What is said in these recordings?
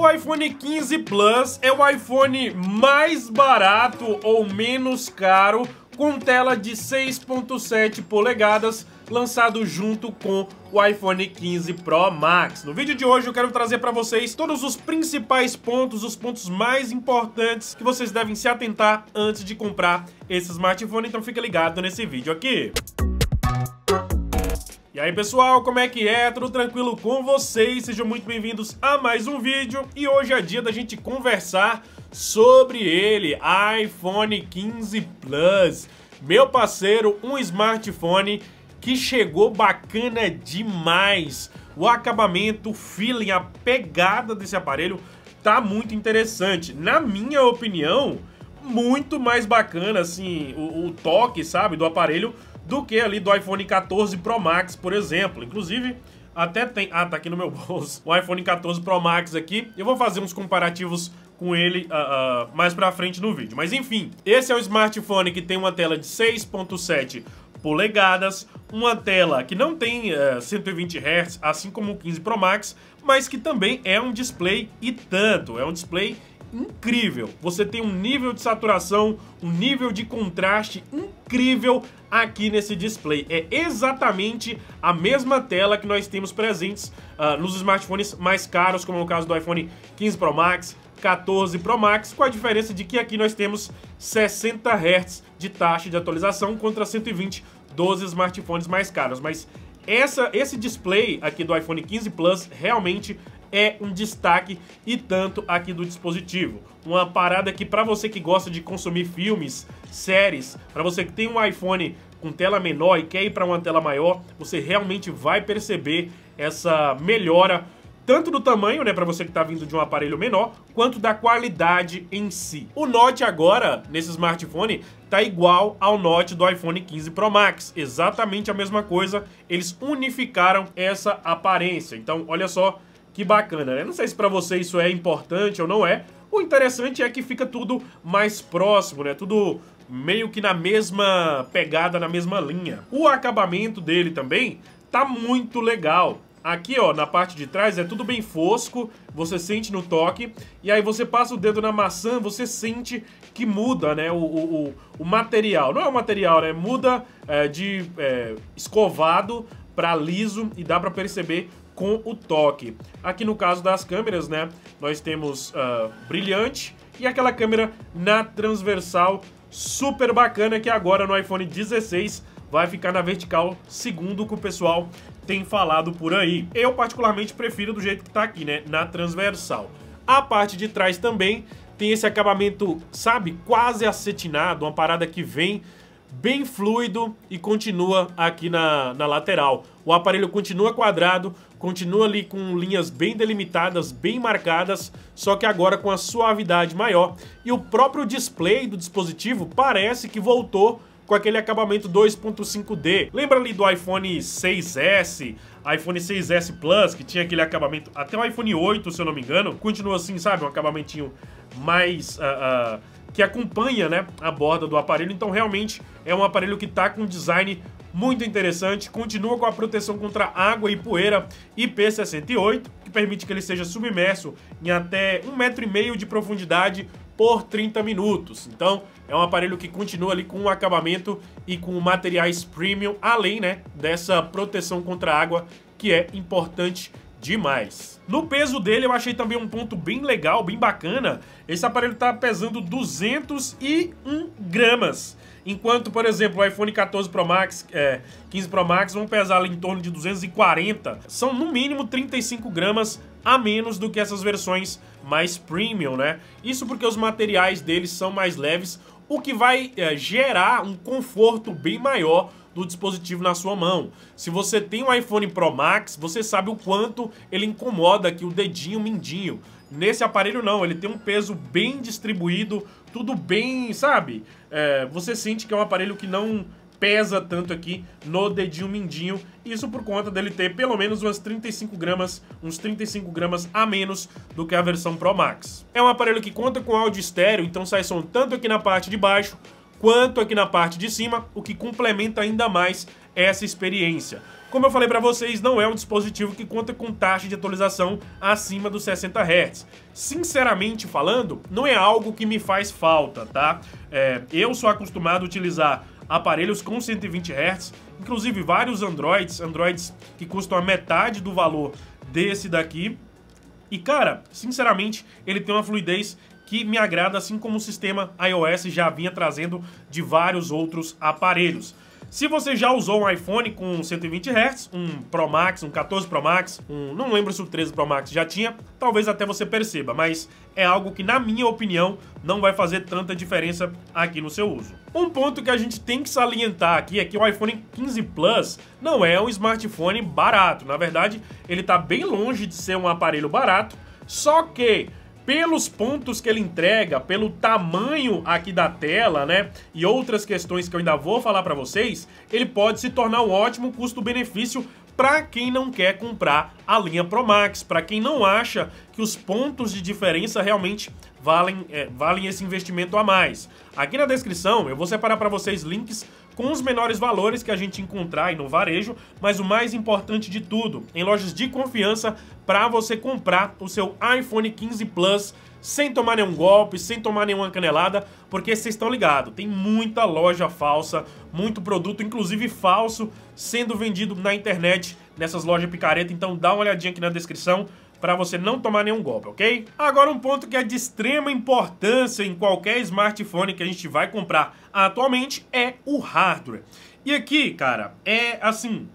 O iPhone 15 Plus é o iPhone mais barato ou menos caro com tela de 6.7 polegadas, lançado junto com o iPhone 15 Pro Max. No vídeo de hoje eu quero trazer para vocês todos os principais pontos, os pontos mais importantes que vocês devem se atentar antes de comprar esse smartphone, então fica ligado nesse vídeo aqui. Música e aí pessoal, como é que é? Tudo tranquilo com vocês? Sejam muito bem-vindos a mais um vídeo e hoje é dia da gente conversar sobre ele, iPhone 15 Plus. Meu parceiro, um smartphone que chegou bacana demais. O acabamento, o feeling, a pegada desse aparelho tá muito interessante. Na minha opinião, muito mais bacana, assim, o, o toque, sabe, do aparelho do que ali do iPhone 14 Pro Max, por exemplo. Inclusive, até tem... Ah, tá aqui no meu bolso. O iPhone 14 Pro Max aqui. Eu vou fazer uns comparativos com ele uh, uh, mais pra frente no vídeo. Mas enfim, esse é um smartphone que tem uma tela de 6.7 polegadas, uma tela que não tem uh, 120 Hz, assim como o 15 Pro Max, mas que também é um display e tanto, é um display incrível. Você tem um nível de saturação, um nível de contraste incrível aqui nesse display. É exatamente a mesma tela que nós temos presentes uh, nos smartphones mais caros, como é o caso do iPhone 15 Pro Max, 14 Pro Max, com a diferença de que aqui nós temos 60 Hz de taxa de atualização contra 120 dos smartphones mais caros, mas essa, esse display aqui do iPhone 15 Plus realmente é um destaque e tanto aqui do dispositivo. Uma parada que para você que gosta de consumir filmes, séries, para você que tem um iPhone com tela menor e quer ir para uma tela maior, você realmente vai perceber essa melhora tanto do tamanho, né, para você que está vindo de um aparelho menor, quanto da qualidade em si. O Note agora, nesse smartphone, tá igual ao Note do iPhone 15 Pro Max, exatamente a mesma coisa, eles unificaram essa aparência. Então, olha só, que bacana, né? Não sei se para você isso é importante ou não é. O interessante é que fica tudo mais próximo, né? Tudo meio que na mesma pegada, na mesma linha. O acabamento dele também tá muito legal. Aqui, ó, na parte de trás é tudo bem fosco, você sente no toque, e aí você passa o dedo na maçã, você sente que muda, né, o, o, o material. Não é o material, né, muda é, de é, escovado para liso e dá para perceber com o toque. Aqui no caso das câmeras, né, nós temos uh, brilhante e aquela câmera na transversal super bacana que agora no iPhone 16 vai ficar na vertical, segundo o que o pessoal tem falado por aí. Eu particularmente prefiro do jeito que tá aqui, né, na transversal. A parte de trás também tem esse acabamento, sabe, quase acetinado, uma parada que vem bem fluido e continua aqui na, na lateral. O aparelho continua quadrado, continua ali com linhas bem delimitadas, bem marcadas, só que agora com a suavidade maior. E o próprio display do dispositivo parece que voltou com aquele acabamento 2.5D. Lembra ali do iPhone 6S, iPhone 6S Plus, que tinha aquele acabamento, até o iPhone 8, se eu não me engano, continua assim, sabe, um acabamentinho mais... Uh, uh, que acompanha né, a borda do aparelho. Então, realmente é um aparelho que está com um design muito interessante. Continua com a proteção contra água e poeira IP68, que permite que ele seja submerso em até um metro e meio de profundidade por 30 minutos. Então, é um aparelho que continua ali com o acabamento e com materiais premium, além né, dessa proteção contra água que é importante demais. No peso dele eu achei também um ponto bem legal, bem bacana. Esse aparelho está pesando 201 gramas. Enquanto, por exemplo, o iPhone 14 Pro Max, é, 15 Pro Max vão pesar ali em torno de 240. São no mínimo 35 gramas a menos do que essas versões mais premium, né? Isso porque os materiais deles são mais leves, o que vai é, gerar um conforto bem maior do dispositivo na sua mão. Se você tem um iPhone Pro Max, você sabe o quanto ele incomoda aqui o dedinho, o mindinho. Nesse aparelho não, ele tem um peso bem distribuído, tudo bem, sabe? É, você sente que é um aparelho que não pesa tanto aqui no dedinho mindinho. Isso por conta dele ter pelo menos umas 35 gramas, uns 35 gramas a menos do que a versão Pro Max. É um aparelho que conta com áudio estéreo, então sai som tanto aqui na parte de baixo quanto aqui na parte de cima, o que complementa ainda mais essa experiência. Como eu falei para vocês, não é um dispositivo que conta com taxa de atualização acima dos 60 Hz. Sinceramente falando, não é algo que me faz falta, tá? É, eu sou acostumado a utilizar aparelhos com 120 Hz, inclusive vários Androids, Androids que custam a metade do valor desse daqui. E cara, sinceramente, ele tem uma fluidez que me agrada, assim como o sistema iOS já vinha trazendo de vários outros aparelhos. Se você já usou um iPhone com 120 Hz, um Pro Max, um 14 Pro Max, um não lembro se o 13 Pro Max já tinha, talvez até você perceba, mas é algo que, na minha opinião, não vai fazer tanta diferença aqui no seu uso. Um ponto que a gente tem que salientar aqui é que o iPhone 15 Plus não é um smartphone barato. Na verdade, ele está bem longe de ser um aparelho barato, só que pelos pontos que ele entrega, pelo tamanho aqui da tela, né? E outras questões que eu ainda vou falar para vocês, ele pode se tornar um ótimo custo-benefício para quem não quer comprar a linha Pro Max, para quem não acha que os pontos de diferença realmente valem, é, valem esse investimento a mais. Aqui na descrição eu vou separar para vocês links com os menores valores que a gente encontrar aí no varejo, mas o mais importante de tudo, em lojas de confiança para você comprar o seu iPhone 15 Plus sem tomar nenhum golpe, sem tomar nenhuma canelada, porque vocês estão ligados, tem muita loja falsa, muito produto, inclusive falso, sendo vendido na internet nessas lojas picareta, então dá uma olhadinha aqui na descrição para você não tomar nenhum golpe, ok? Agora um ponto que é de extrema importância em qualquer smartphone que a gente vai comprar atualmente é o hardware. E aqui, cara, é assim,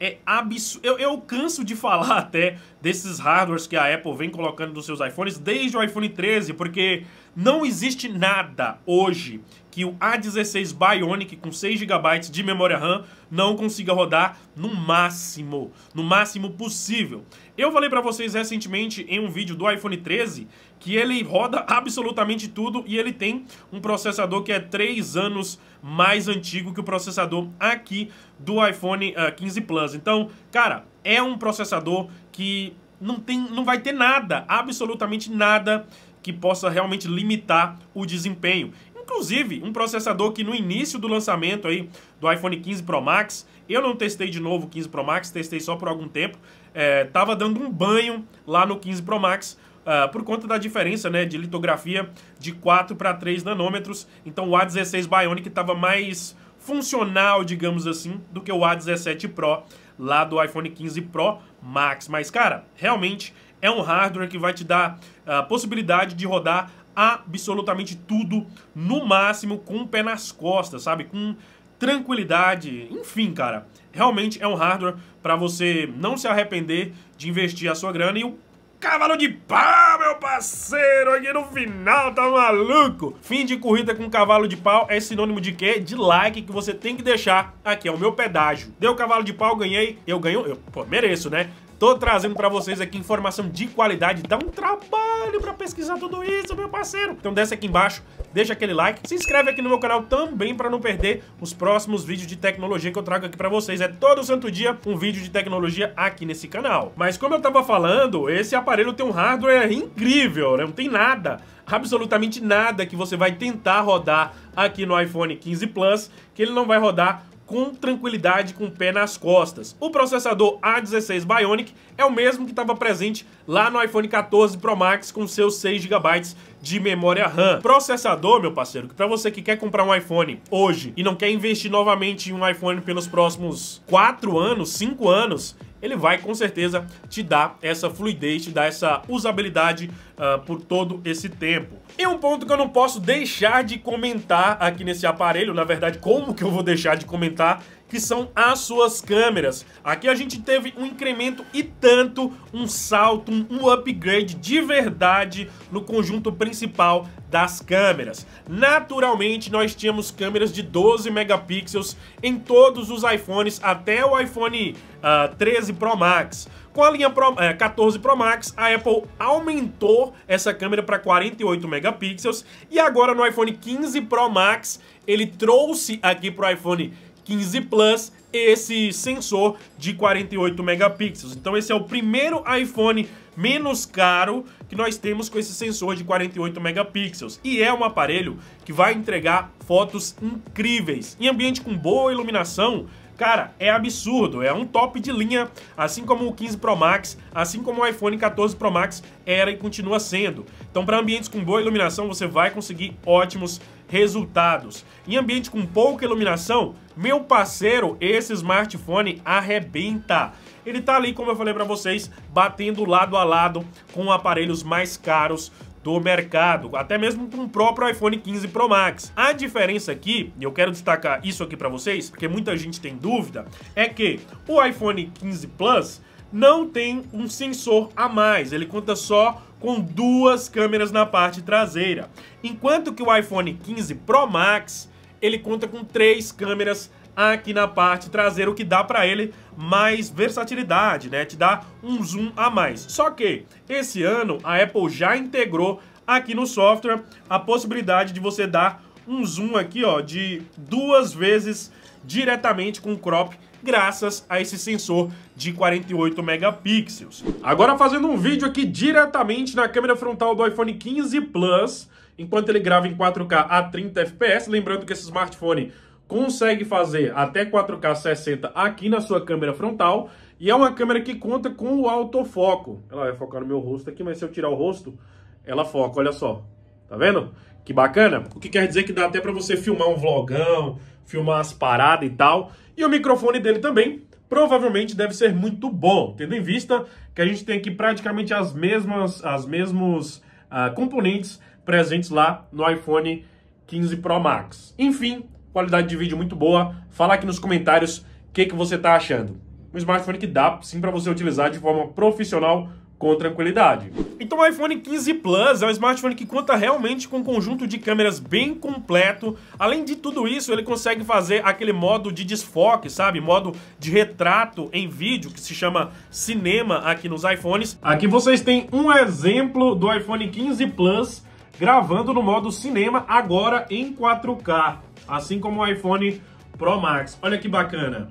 é absurdo. Eu, eu canso de falar até desses hardwares que a Apple vem colocando nos seus iPhones desde o iPhone 13, porque não existe nada hoje que o A16 Bionic com 6 GB de memória RAM não consiga rodar no máximo, no máximo possível. Eu falei para vocês recentemente em um vídeo do iPhone 13 que ele roda absolutamente tudo e ele tem um processador que é 3 anos mais antigo que o processador aqui do iPhone uh, eh, 15 Plus. Então, cara, é um processador que não tem não vai ter nada, absolutamente nada que possa realmente limitar o desempenho. Inclusive, um processador que no início do lançamento aí do iPhone 15 Pro Max, eu não testei de novo o 15 Pro Max, testei só por algum tempo, estava é, dando um banho lá no 15 Pro Max, Uh, por conta da diferença né, de litografia de 4 para 3 nanômetros. Então o A16 Bionic estava mais funcional, digamos assim, do que o A17 Pro lá do iPhone 15 Pro Max. Mas, cara, realmente é um hardware que vai te dar a ah, possibilidade de rodar absolutamente tudo no máximo com o pé nas costas, sabe? Com tranquilidade, enfim, cara. Realmente é um hardware para você não se arrepender de investir a sua grana e o cavalo de pau, meu parceiro, aqui no final, tá maluco? Fim de corrida com cavalo de pau é sinônimo de quê? De like que você tem que deixar aqui, é o meu pedágio. Deu cavalo de pau, ganhei, eu ganho, eu pô, mereço, né? Tô trazendo para vocês aqui informação de qualidade. Dá um trabalho para pesquisar tudo isso, meu parceiro. Então desce aqui embaixo, deixa aquele like. Se inscreve aqui no meu canal também para não perder os próximos vídeos de tecnologia que eu trago aqui para vocês. É todo santo dia um vídeo de tecnologia aqui nesse canal. Mas como eu tava falando, esse aparelho tem um hardware incrível, né? Não tem nada absolutamente nada que você vai tentar rodar aqui no iPhone 15 Plus, que ele não vai rodar com tranquilidade com o pé nas costas. O processador A16 Bionic é o mesmo que estava presente lá no iPhone 14 Pro Max com seus 6 GB de memória RAM. Processador, meu parceiro, que para você que quer comprar um iPhone hoje e não quer investir novamente em um iPhone pelos próximos 4 anos, 5 anos, ele vai com certeza te dar essa fluidez, te dar essa usabilidade uh, por todo esse tempo. E um ponto que eu não posso deixar de comentar aqui nesse aparelho, na verdade, como que eu vou deixar de comentar, que são as suas câmeras. Aqui a gente teve um incremento e tanto, um salto, um upgrade de verdade no conjunto principal das câmeras. Naturalmente, nós tínhamos câmeras de 12 megapixels em todos os iPhones, até o iPhone uh, ah, 13 Pro Max. Com a linha Pro, eh, 14 Pro Max, a Apple aumentou essa câmera para 48 megapixels e agora no iPhone 15 Pro Max, ele trouxe aqui para o iPhone 15 Plus esse sensor de 48 megapixels. Então esse é o primeiro iPhone menos caro que nós temos com esse sensor de 48 megapixels. E é um aparelho que vai entregar fotos incríveis. Em ambiente com boa iluminação, Cara, é absurdo, é um top de linha, assim como o 15 Pro Max, assim como o iPhone 14 Pro Max era e continua sendo. Então, para ambientes com boa iluminação, você vai conseguir ótimos resultados. Em ambiente com pouca iluminação, meu parceiro, esse smartphone arrebenta. Ele tá ali, como eu falei para vocês, batendo lado a lado com aparelhos mais caros do mercado, até mesmo com o próprio iPhone 15 Pro Max. A diferença aqui, e eu quero destacar isso aqui para vocês, porque muita gente tem dúvida, é que o iPhone 15 Plus não tem um sensor a mais, ele conta só com duas câmeras na parte traseira, enquanto que o iPhone 15 Pro Max ele conta com três câmeras aqui na parte traseira, o que dá para ele mais versatilidade, né? Te dá um zoom a mais. Só que esse ano a Apple já integrou aqui no software a possibilidade de você dar um zoom aqui, ó, de duas vezes diretamente com o crop graças a esse sensor de 48 megapixels. Agora fazendo um vídeo aqui diretamente na câmera frontal do iPhone 15 Plus, enquanto ele grava em 4K a 30 fps, lembrando que esse smartphone consegue fazer até 4K 60 aqui na sua câmera frontal, e é uma câmera que conta com o autofoco. Ela vai focar no meu rosto aqui, mas se eu tirar o rosto, ela foca, olha só. Tá vendo? Que bacana. O que quer dizer que dá até para você filmar um vlogão, filmar as paradas e tal. E o microfone dele também provavelmente deve ser muito bom, tendo em vista que a gente tem aqui praticamente as mesmas, as mesmos uh, componentes presentes lá no iPhone 15 Pro Max. Enfim, qualidade de vídeo muito boa. Fala aqui nos comentários o que, que você está achando. Um smartphone que dá sim para você utilizar de forma profissional com tranquilidade. Então o iPhone 15 Plus é um smartphone que conta realmente com um conjunto de câmeras bem completo. Além de tudo isso, ele consegue fazer aquele modo de desfoque, sabe? Modo de retrato em vídeo, que se chama cinema aqui nos iPhones. Aqui vocês têm um exemplo do iPhone 15 Plus gravando no modo cinema agora em 4K, assim como o iPhone Pro Max. Olha que bacana.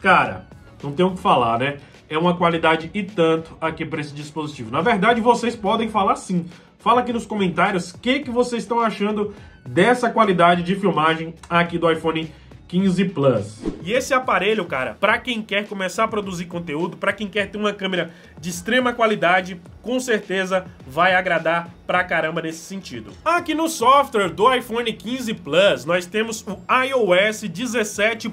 Cara, não tem o que falar, né? é uma qualidade e tanto aqui para esse dispositivo. Na verdade, vocês podem falar sim. Fala aqui nos comentários o que, que vocês estão achando dessa qualidade de filmagem aqui do iPhone 15 Plus. E esse aparelho, cara, para quem quer começar a produzir conteúdo, para quem quer ter uma câmera de extrema qualidade, com certeza vai agradar pra caramba nesse sentido. Aqui no software do iPhone 15 Plus, nós temos o iOS 17.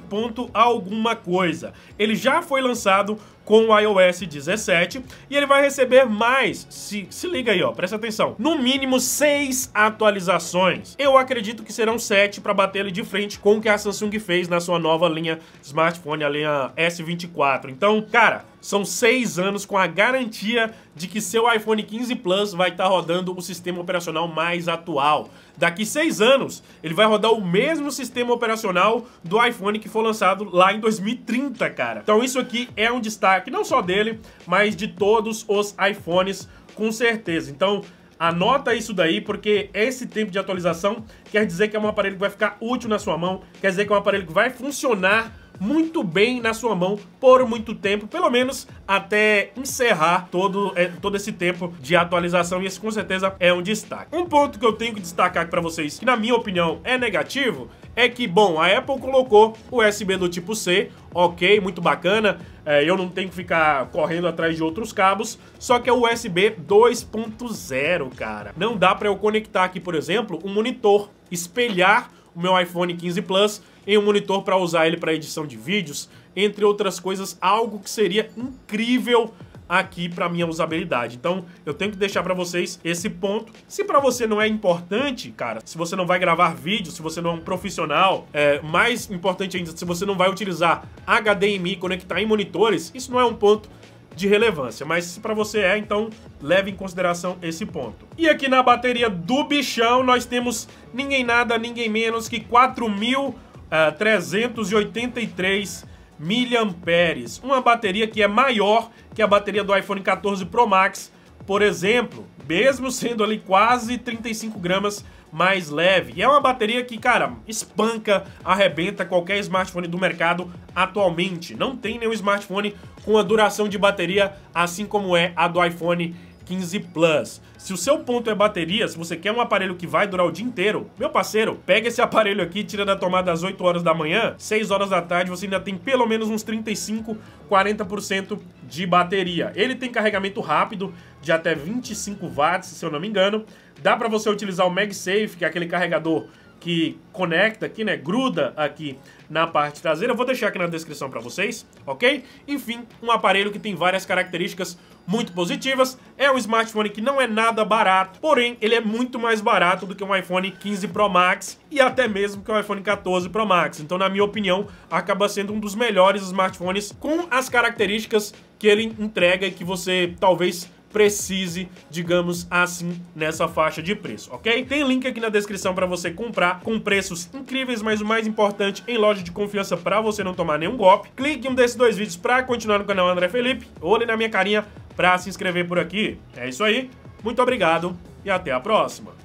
alguma coisa. Ele já foi lançado com o iOS 17 e ele vai receber mais, se, se liga aí ó, presta atenção, no mínimo seis atualizações. Eu acredito que serão sete para bater ele de frente com o que a Samsung fez na sua nova linha smartphone, a linha S24. Então, cara, são seis anos com a garantia de que seu iPhone 15 Plus vai estar tá rodando o sistema operacional mais atual. Daqui seis anos, ele vai rodar o mesmo sistema operacional do iPhone que foi lançado lá em 2030, cara. Então isso aqui é um destaque, não só dele, mas de todos os iPhones, com certeza. Então, Anota isso daí, porque esse tempo de atualização quer dizer que é um aparelho que vai ficar útil na sua mão, quer dizer que é um aparelho que vai funcionar muito bem na sua mão por muito tempo, pelo menos até encerrar todo, é, todo esse tempo de atualização e esse com certeza é um destaque. Um ponto que eu tenho que destacar para vocês, que na minha opinião é negativo, é que, bom, a Apple colocou o USB do tipo C, ok, muito bacana, é, eu não tenho que ficar correndo atrás de outros cabos, só que é o USB 2.0, cara. Não dá para eu conectar aqui, por exemplo, um monitor, espelhar o meu iPhone 15 Plus em um monitor para usar ele para edição de vídeos, entre outras coisas, algo que seria incrível aqui para minha usabilidade. Então, eu tenho que deixar para vocês esse ponto. Se para você não é importante, cara, se você não vai gravar vídeo, se você não é um profissional, é, mais importante ainda, se você não vai utilizar HDMI, conectar em monitores, isso não é um ponto de relevância, mas se para você é, então leve em consideração esse ponto. E aqui na bateria do bichão nós temos ninguém nada, ninguém menos que 4000 uh, ah, 383 miliamperes. Uma bateria que é maior que a bateria do iPhone 14 Pro Max, por exemplo, mesmo sendo ali quase 35 gramas mais leve. E é uma bateria que, cara, espanca, arrebenta qualquer smartphone do mercado atualmente. Não tem nenhum smartphone com a duração de bateria assim como é a do iPhone 15 Plus. Se o seu ponto é bateria, se você quer um aparelho que vai durar o dia inteiro, meu parceiro, pega esse aparelho aqui, tira da tomada às 8 horas da manhã, 6 horas da tarde, você ainda tem pelo menos uns 35, 40% de bateria. Ele tem carregamento rápido de até 25 watts, se eu não me engano. Dá para você utilizar o MagSafe, que é aquele carregador que conecta aqui, né, gruda aqui na parte traseira. Eu vou deixar aqui na descrição para vocês, ok? Enfim, um aparelho que tem várias características muito positivas. É um smartphone que não é nada barato, porém ele é muito mais barato do que um iPhone 15 Pro Max e até mesmo que o um iPhone 14 Pro Max. Então, na minha opinião, acaba sendo um dos melhores smartphones com as características que ele entrega e que você talvez precise, digamos assim, nessa faixa de preço, ok? Tem link aqui na descrição para você comprar com preços incríveis, mas o mais importante, em loja de confiança para você não tomar nenhum golpe. Clique em um desses dois vídeos para continuar no canal André Felipe, olhe na minha carinha para se inscrever por aqui. É isso aí, muito obrigado e até a próxima!